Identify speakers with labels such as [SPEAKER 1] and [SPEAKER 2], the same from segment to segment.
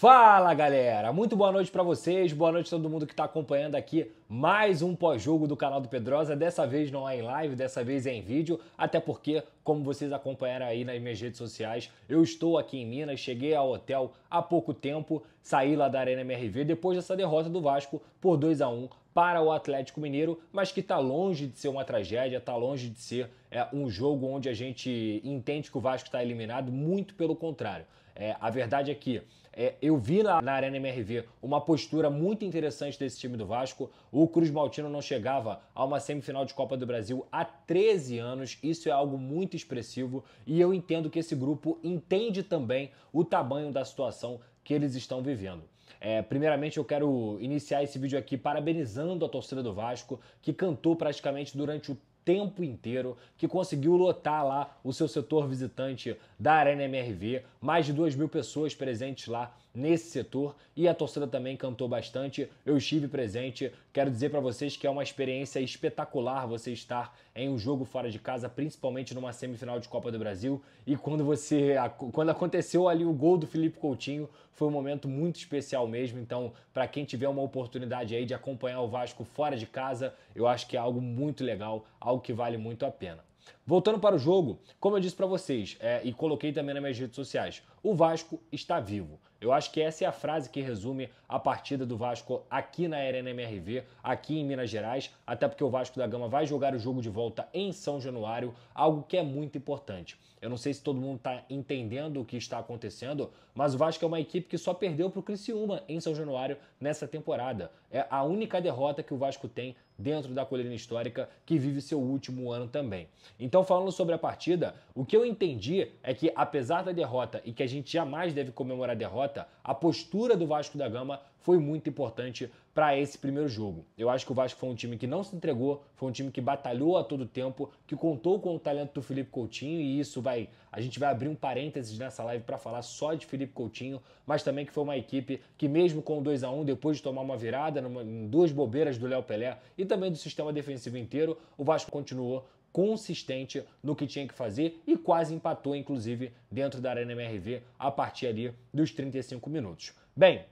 [SPEAKER 1] Fala galera, muito boa noite para vocês, boa noite a todo mundo que está acompanhando aqui mais um pós-jogo do canal do Pedrosa. Dessa vez não é em live, dessa vez é em vídeo, até porque, como vocês acompanharam aí nas minhas redes sociais, eu estou aqui em Minas, cheguei ao hotel há pouco tempo, saí lá da Arena MRV depois dessa derrota do Vasco por 2 a 1 para o Atlético Mineiro, mas que está longe de ser uma tragédia, está longe de ser é, um jogo onde a gente entende que o Vasco está eliminado, muito pelo contrário. É, a verdade é que é, eu vi na, na, Arena MRV uma postura muito interessante desse time do Vasco. O Cruz Maltino não chegava a uma semifinal de Copa do Brasil há 13 anos. Isso é algo muito expressivo e eu entendo que esse grupo entende também o tamanho da situação que eles estão vivendo. É, primeiramente, eu quero iniciar esse vídeo aqui parabenizando a torcida do Vasco, que cantou praticamente durante o tempo inteiro, que conseguiu lotar lá o seu setor visitante da Arena MRV, mais de 2 mil pessoas presentes lá nesse setor e a torcida também cantou bastante. Eu estive presente, Quero dizer para vocês que é uma experiência espetacular você estar em um jogo fora de casa, principalmente numa semifinal de Copa do Brasil. E quando você, quando aconteceu ali o gol do Felipe Coutinho, foi um momento muito especial mesmo. Então, para quem tiver uma oportunidade aí de acompanhar o Vasco fora de casa, eu acho que é algo muito legal, algo que vale muito a pena. Voltando para o jogo, como eu disse para vocês é, e coloquei também nas minhas redes sociais, o Vasco está vivo. Eu acho que essa é a frase que resume a partida do Vasco aqui na Arena MRV, aqui em Minas Gerais, até porque o Vasco da Gama vai jogar o jogo de volta em São Januário, algo que é muito importante. Eu não sei se todo mundo está entendendo o que está acontecendo, mas o Vasco é uma equipe que só perdeu para o Criciúma em São Januário nessa temporada. É a única derrota que o Vasco tem dentro da colina histórica que vive seu último ano também. Então, falando sobre a partida, o que eu entendi é que apesar da derrota e que a gente jamais deve comemorar a derrota, derrota, a postura do Vasco da Gama foi muito importante para esse primeiro jogo. Eu acho que o Vasco foi um time que não se entregou, foi um time que batalhou a todo tempo, que contou com o talento do Felipe Coutinho e isso vai, a gente vai abrir um parênteses nessa live para falar só de Felipe Coutinho, mas também que foi uma equipe que mesmo com o 2 a 1 depois de tomar uma virada, numa, duas bobeiras do Léo Pelé e também do sistema defensivo inteiro, o Vasco continuou consistente no que tinha que fazer e quase empatou, inclusive, dentro da Arena MRV a partir ali dos 35 minutos. Bem,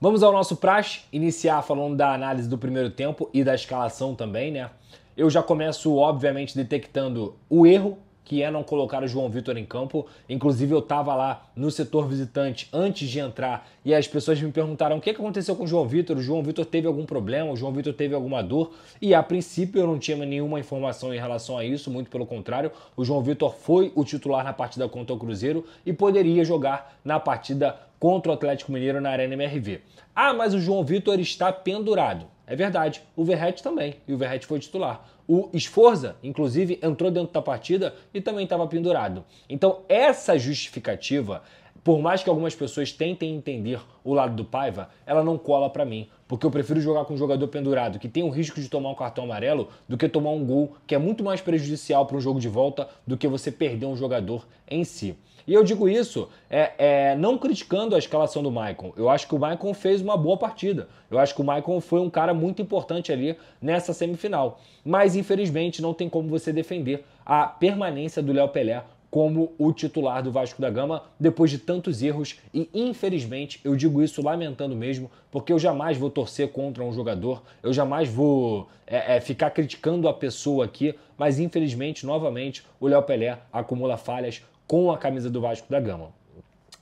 [SPEAKER 1] vamos ao nosso praxe, iniciar falando da análise do primeiro tempo e da escalação também, né? Eu já começo, obviamente, detectando o erro que é não colocar o João Vitor em campo. Inclusive, eu estava lá no setor visitante antes de entrar e as pessoas me perguntaram o que aconteceu com o João Vitor. O João Vitor teve algum problema, o João Vitor teve alguma dor. E a princípio eu não tinha nenhuma informação em relação a isso, muito pelo contrário. O João Vitor foi o titular na partida contra o Cruzeiro e poderia jogar na partida contra o Atlético Mineiro na Arena MRV. Ah, mas o João Vitor está pendurado. É verdade. O Verrete também. E o Verrete foi titular. O Esforza, inclusive, entrou dentro da partida e também estava pendurado. Então, essa justificativa, por mais que algumas pessoas tentem entender o lado do Paiva, ela não cola para mim porque eu prefiro jogar com um jogador pendurado, que tem o risco de tomar um cartão amarelo, do que tomar um gol, que é muito mais prejudicial para um jogo de volta do que você perder um jogador em si. E eu digo isso é, é, não criticando a escalação do Maicon. Eu acho que o Maicon fez uma boa partida. Eu acho que o Maicon foi um cara muito importante ali nessa semifinal. Mas, infelizmente, não tem como você defender a permanência do Léo Pelé como o titular do Vasco da Gama depois de tantos erros e infelizmente eu digo isso lamentando mesmo porque eu jamais vou torcer contra um jogador eu jamais vou é, é, ficar criticando a pessoa aqui mas infelizmente novamente o Léo Pelé acumula falhas com a camisa do Vasco da Gama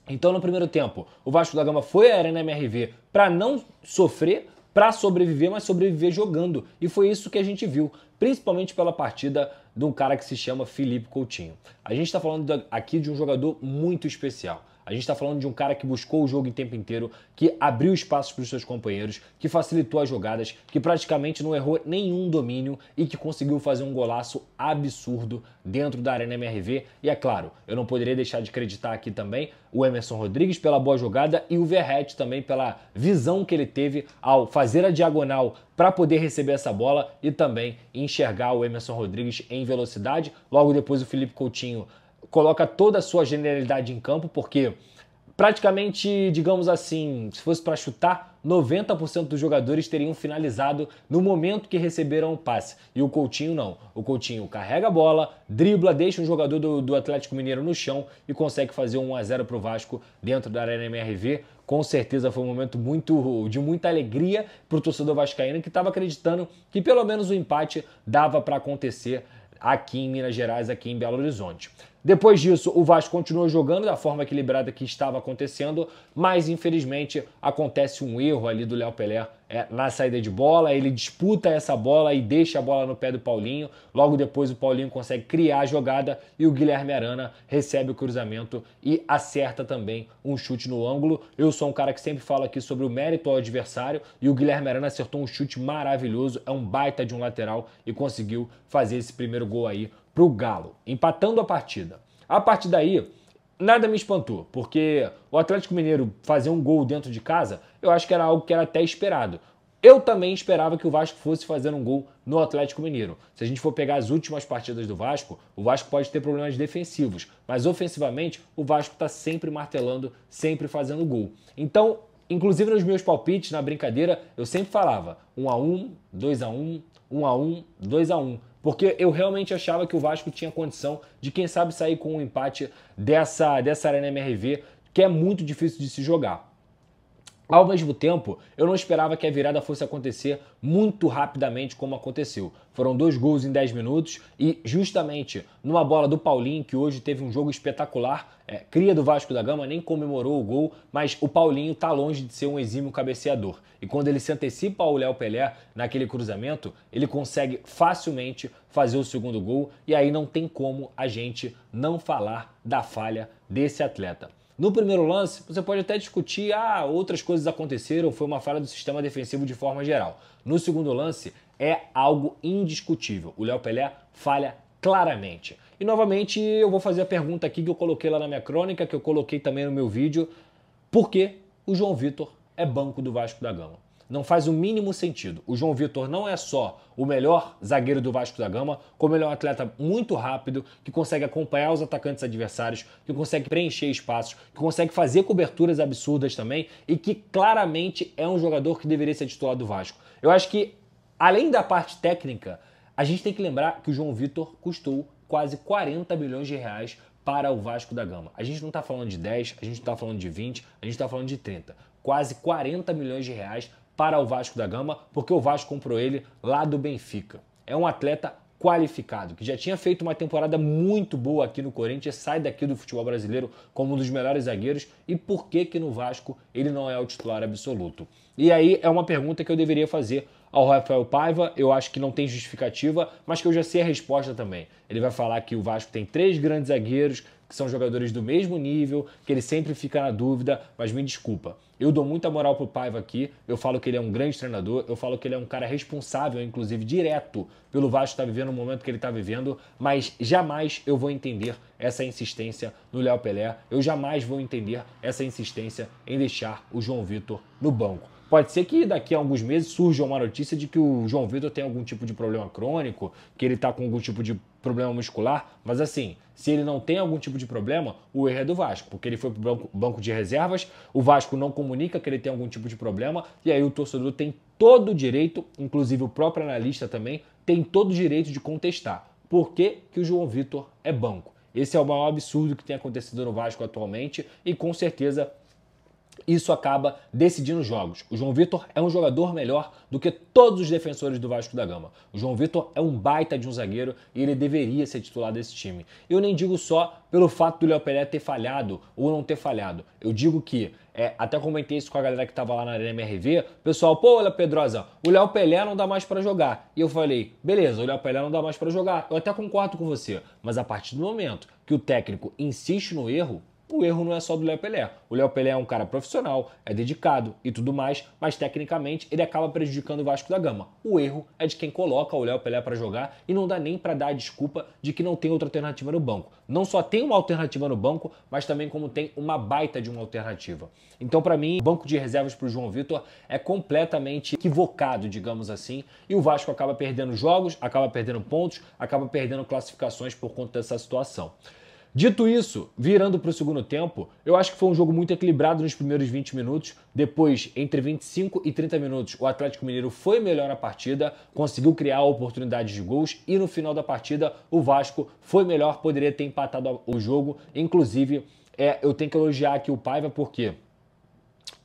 [SPEAKER 1] então no primeiro tempo o Vasco da Gama foi à arena MRV para não sofrer para sobreviver mas sobreviver jogando e foi isso que a gente viu principalmente pela partida de um cara que se chama Felipe Coutinho. A gente está falando aqui de um jogador muito especial. A gente está falando de um cara que buscou o jogo o tempo inteiro, que abriu espaços para os seus companheiros, que facilitou as jogadas, que praticamente não errou nenhum domínio e que conseguiu fazer um golaço absurdo dentro da Arena MRV. E é claro, eu não poderia deixar de acreditar aqui também o Emerson Rodrigues pela boa jogada e o Verret também pela visão que ele teve ao fazer a diagonal para poder receber essa bola e também enxergar o Emerson Rodrigues em velocidade. Logo depois o Felipe Coutinho coloca toda a sua genialidade em campo, porque praticamente, digamos assim, se fosse para chutar, 90% dos jogadores teriam finalizado no momento que receberam o passe. E o Coutinho não. O Coutinho carrega a bola, dribla, deixa um jogador do, do Atlético Mineiro no chão e consegue fazer um 1 a 0 para o Vasco dentro da Arena MRV. Com certeza foi um momento muito de muita alegria para o torcedor vascaíno que estava acreditando que pelo menos o empate dava para acontecer aqui em Minas Gerais, aqui em Belo Horizonte. Depois disso, o Vasco continuou jogando da forma equilibrada que estava acontecendo, mas infelizmente acontece um erro ali do Léo Pelé é, na saída de bola. Ele disputa essa bola e deixa a bola no pé do Paulinho. Logo depois, o Paulinho consegue criar a jogada e o Guilherme Arana recebe o cruzamento e acerta também um chute no ângulo. Eu sou um cara que sempre fala aqui sobre o mérito ao adversário e o Guilherme Arana acertou um chute maravilhoso. É um baita de um lateral e conseguiu fazer esse primeiro gol aí para o Galo, empatando a partida. A partir daí, nada me espantou, porque o Atlético Mineiro fazer um gol dentro de casa, eu acho que era algo que era até esperado. Eu também esperava que o Vasco fosse fazer um gol no Atlético Mineiro. Se a gente for pegar as últimas partidas do Vasco, o Vasco pode ter problemas defensivos, mas ofensivamente o Vasco está sempre martelando, sempre fazendo gol. Então, inclusive nos meus palpites, na brincadeira, eu sempre falava 1 a 1, 2 a 1, 1 a 1, 2 a 1 porque eu realmente achava que o Vasco tinha condição de, quem sabe, sair com um empate dessa, dessa Arena MRV, que é muito difícil de se jogar. Ao mesmo tempo, eu não esperava que a virada fosse acontecer muito rapidamente como aconteceu. Foram dois gols em 10 minutos e justamente numa bola do Paulinho, que hoje teve um jogo espetacular, é, cria do Vasco da Gama, nem comemorou o gol, mas o Paulinho está longe de ser um exímio cabeceador. E quando ele se antecipa ao Léo Pelé naquele cruzamento, ele consegue facilmente fazer o segundo gol e aí não tem como a gente não falar da falha desse atleta. No primeiro lance, você pode até discutir, ah, outras coisas aconteceram, foi uma falha do sistema defensivo de forma geral. No segundo lance, é algo indiscutível. O Léo Pelé falha claramente. E novamente, eu vou fazer a pergunta aqui que eu coloquei lá na minha crônica, que eu coloquei também no meu vídeo, por que o João Vitor é banco do Vasco da Gama? Não faz o mínimo sentido. O João Vitor não é só o melhor zagueiro do Vasco da Gama, como ele é um atleta muito rápido, que consegue acompanhar os atacantes adversários, que consegue preencher espaços, que consegue fazer coberturas absurdas também e que claramente é um jogador que deveria ser titular do Vasco. Eu acho que, além da parte técnica, a gente tem que lembrar que o João Vitor custou quase 40 milhões de reais para o Vasco da Gama. A gente não está falando de 10, a gente não está falando de 20, a gente está falando de 30. Quase 40 milhões de reais para o Vasco da Gama, porque o Vasco comprou ele lá do Benfica. É um atleta qualificado, que já tinha feito uma temporada muito boa aqui no Corinthians, sai daqui do futebol brasileiro como um dos melhores zagueiros, e por que que no Vasco ele não é o titular absoluto? E aí é uma pergunta que eu deveria fazer ao Rafael Paiva, eu acho que não tem justificativa, mas que eu já sei a resposta também. Ele vai falar que o Vasco tem três grandes zagueiros, que são jogadores do mesmo nível, que ele sempre fica na dúvida, mas me desculpa. Eu dou muita moral pro Paiva aqui, eu falo que ele é um grande treinador, eu falo que ele é um cara responsável, inclusive direto, pelo Vasco estar tá vivendo o momento que ele está vivendo, mas jamais eu vou entender essa insistência no Léo Pelé, eu jamais vou entender essa insistência em deixar o João Vitor no banco. Pode ser que daqui a alguns meses surja uma notícia de que o João Vitor tem algum tipo de problema crônico, que ele está com algum tipo de problema muscular, mas assim, se ele não tem algum tipo de problema, o erro é do Vasco, porque ele foi para o banco de reservas, o Vasco não comunica que ele tem algum tipo de problema, e aí o torcedor tem todo o direito, inclusive o próprio analista também, tem todo o direito de contestar. Por que, que o João Vitor é banco? Esse é o maior absurdo que tem acontecido no Vasco atualmente e com certeza isso acaba decidindo jogos. O João Vitor é um jogador melhor do que todos os defensores do Vasco da Gama. O João Vitor é um baita de um zagueiro e ele deveria ser titular desse time. Eu nem digo só pelo fato do Léo Pelé ter falhado ou não ter falhado. Eu digo que, é, até comentei isso com a galera que estava lá na Arena MRV, pessoal, pô, olha Pedrosa, o Léo Pelé não dá mais para jogar. E eu falei, beleza, o Léo Pelé não dá mais para jogar. Eu até concordo com você, mas a partir do momento que o técnico insiste no erro, o erro não é só do Léo Pelé. O Léo Pelé é um cara profissional, é dedicado e tudo mais, mas tecnicamente ele acaba prejudicando o Vasco da Gama. O erro é de quem coloca o Léo Pelé para jogar e não dá nem para dar a desculpa de que não tem outra alternativa no banco. Não só tem uma alternativa no banco, mas também como tem uma baita de uma alternativa. Então, para mim, o banco de reservas para o João Vitor é completamente equivocado, digamos assim, e o Vasco acaba perdendo jogos, acaba perdendo pontos, acaba perdendo classificações por conta dessa situação. Dito isso, virando para o segundo tempo, eu acho que foi um jogo muito equilibrado nos primeiros 20 minutos. Depois, entre 25 e 30 minutos, o Atlético Mineiro foi melhor na partida, conseguiu criar oportunidades de gols e no final da partida, o Vasco foi melhor, poderia ter empatado o jogo. Inclusive, é, eu tenho que elogiar aqui o Paiva porque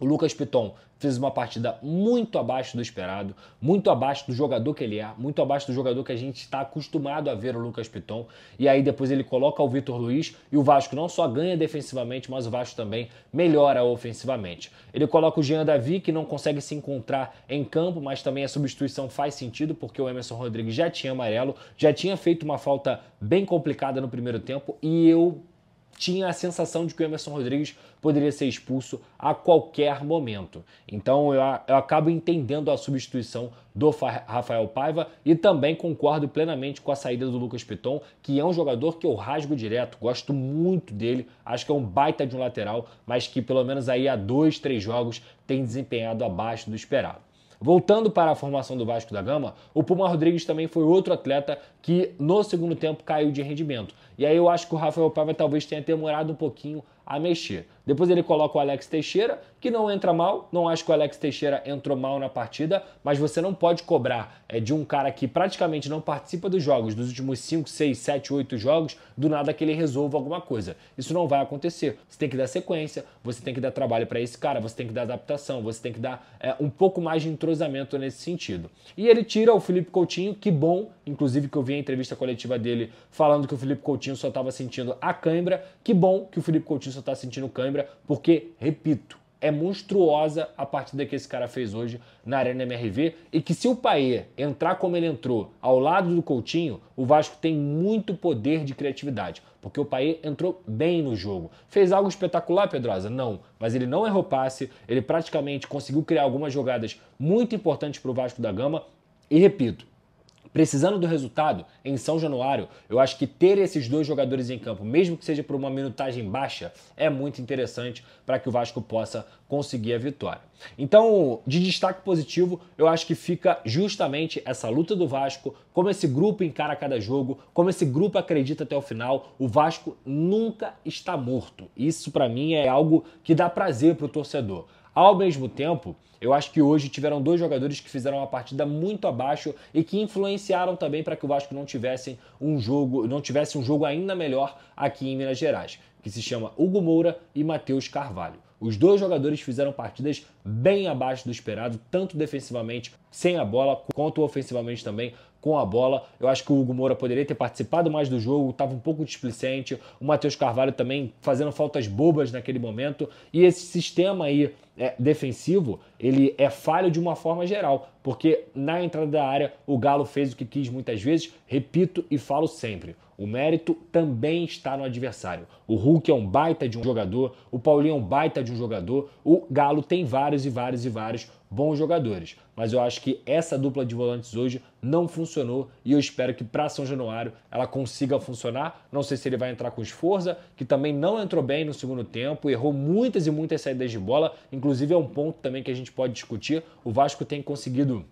[SPEAKER 1] o Lucas Piton fez uma partida muito abaixo do esperado, muito abaixo do jogador que ele é, muito abaixo do jogador que a gente está acostumado a ver o Lucas Piton. E aí depois ele coloca o Vitor Luiz e o Vasco não só ganha defensivamente, mas o Vasco também melhora ofensivamente. Ele coloca o Jean Davi, que não consegue se encontrar em campo, mas também a substituição faz sentido, porque o Emerson Rodrigues já tinha amarelo, já tinha feito uma falta bem complicada no primeiro tempo, e eu tinha a sensação de que o Emerson Rodrigues poderia ser expulso a qualquer momento. Então eu, eu acabo entendendo a substituição do Rafael Paiva e também concordo plenamente com a saída do Lucas Piton, que é um jogador que eu rasgo direto, gosto muito dele, acho que é um baita de um lateral, mas que pelo menos aí há dois, três jogos tem desempenhado abaixo do esperado. Voltando para a formação do Vasco da Gama, o Puma Rodrigues também foi outro atleta que no segundo tempo caiu de rendimento. E aí eu acho que o Rafael Paiva talvez tenha demorado um pouquinho a mexer. Depois ele coloca o Alex Teixeira, que não entra mal. Não acho que o Alex Teixeira entrou mal na partida, mas você não pode cobrar é, de um cara que praticamente não participa dos jogos, dos últimos 5, 6, 7, 8 jogos, do nada que ele resolva alguma coisa. Isso não vai acontecer. Você tem que dar sequência, você tem que dar trabalho para esse cara, você tem que dar adaptação, você tem que dar é, um pouco mais de entrosamento nesse sentido. E ele tira o Felipe Coutinho, que bom, inclusive que eu vi a entrevista coletiva dele falando que o Felipe Coutinho só estava sentindo a cãibra. Que bom que o Felipe Coutinho só está sentindo cãibra lembra, porque, repito, é monstruosa a partida que esse cara fez hoje na Arena MRV e que se o Paê entrar como ele entrou ao lado do Coutinho, o Vasco tem muito poder de criatividade, porque o Paê entrou bem no jogo. Fez algo espetacular, Pedrosa? Não, mas ele não errou passe, ele praticamente conseguiu criar algumas jogadas muito importantes para o Vasco da Gama e repito, precisando do resultado em São Januário, eu acho que ter esses dois jogadores em campo, mesmo que seja por uma minutagem baixa, é muito interessante para que o Vasco possa conseguir a vitória. Então, de destaque positivo, eu acho que fica justamente essa luta do Vasco, como esse grupo encara cada jogo, como esse grupo acredita até o final. O Vasco nunca está morto. Isso para mim é algo que dá prazer para o torcedor. Ao mesmo tempo, eu acho que hoje tiveram dois jogadores que fizeram uma partida muito abaixo e que influenciaram também para que o Vasco não tivesse um jogo, não tivesse um jogo ainda melhor aqui em Minas Gerais, que se chama Hugo Moura e Matheus Carvalho. Os dois jogadores fizeram partidas bem abaixo do esperado, tanto defensivamente sem a bola quanto ofensivamente também, com a bola. Eu acho que o Hugo Moura poderia ter participado mais do jogo, estava um pouco displicente. O Matheus Carvalho também fazendo faltas bobas naquele momento. E esse sistema aí é, defensivo, ele é falho de uma forma geral, porque na entrada da área o Galo fez o que quis muitas vezes, repito e falo sempre. O mérito também está no adversário. O Hulk é um baita de um jogador, o Paulinho é um baita de um jogador, o Galo tem vários e vários e vários bons jogadores. Mas eu acho que essa dupla de volantes hoje não funcionou e eu espero que para São Januário ela consiga funcionar. Não sei se ele vai entrar com esforça, que também não entrou bem no segundo tempo, errou muitas e muitas saídas de bola. Inclusive é um ponto também que a gente pode discutir. O Vasco tem conseguido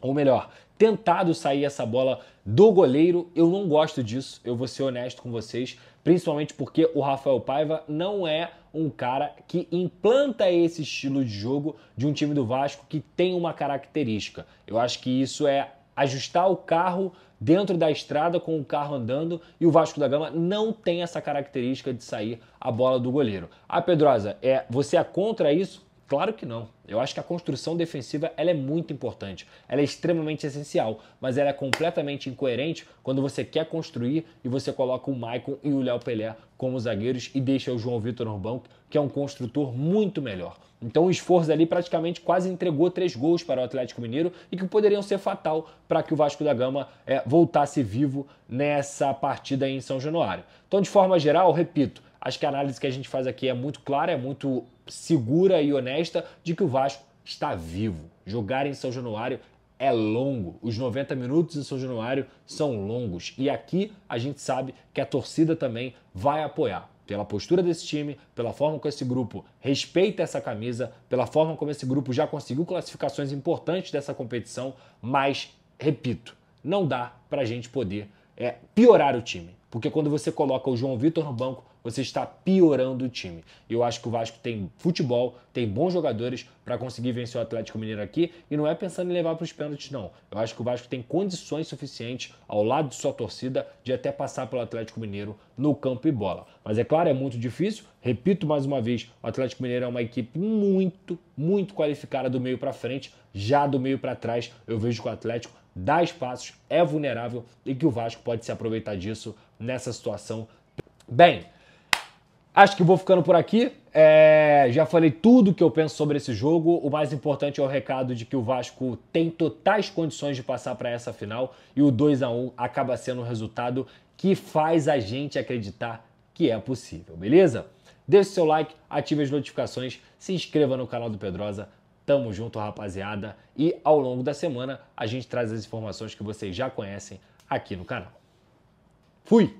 [SPEAKER 1] ou melhor, tentado sair essa bola do goleiro. Eu não gosto disso, eu vou ser honesto com vocês, principalmente porque o Rafael Paiva não é um cara que implanta esse estilo de jogo de um time do Vasco que tem uma característica. Eu acho que isso é ajustar o carro dentro da estrada com o carro andando e o Vasco da Gama não tem essa característica de sair a bola do goleiro. A ah, Pedrosa, é, você é contra isso? Claro que não. Eu acho que a construção defensiva ela é muito importante, ela é extremamente essencial, mas ela é completamente incoerente quando você quer construir e você coloca o Maicon e o Léo Pelé como zagueiros e deixa o João Vitor no banco, que é um construtor muito melhor. Então o esforço ali praticamente quase entregou três gols para o Atlético Mineiro e que poderiam ser fatal para que o Vasco da Gama é, voltasse vivo nessa partida em São Januário. Então, de forma geral, repito, Acho que a análise que a gente faz aqui é muito clara, é muito segura e honesta de que o Vasco está vivo. Jogar em São Januário é longo. Os 90 minutos em São Januário são longos. E aqui a gente sabe que a torcida também vai apoiar. Pela postura desse time, pela forma como esse grupo respeita essa camisa, pela forma como esse grupo já conseguiu classificações importantes dessa competição, mas, repito, não dá para a gente poder é, piorar o time. Porque quando você coloca o João Vitor no banco, você está piorando o time. Eu acho que o Vasco tem futebol, tem bons jogadores para conseguir vencer o Atlético Mineiro aqui e não é pensando em levar para os pênaltis, não. Eu acho que o Vasco tem condições suficientes, ao lado de sua torcida, de até passar pelo Atlético Mineiro no campo e bola. Mas é claro, é muito difícil. Repito mais uma vez: o Atlético Mineiro é uma equipe muito, muito qualificada do meio para frente. Já do meio para trás, eu vejo que o Atlético dá espaços, é vulnerável e que o Vasco pode se aproveitar disso nessa situação. Bem, acho que vou ficando por aqui. É, já falei tudo o que eu penso sobre esse jogo. O mais importante é o recado de que o Vasco tem totais condições de passar para essa final e o 2 a 1 acaba sendo um resultado que faz a gente acreditar que é possível, beleza? Deixe seu like, ative as notificações, se inscreva no canal do Pedrosa. Tamo junto, rapaziada. E ao longo da semana a gente traz as informações que vocês já conhecem aqui no canal. Fui!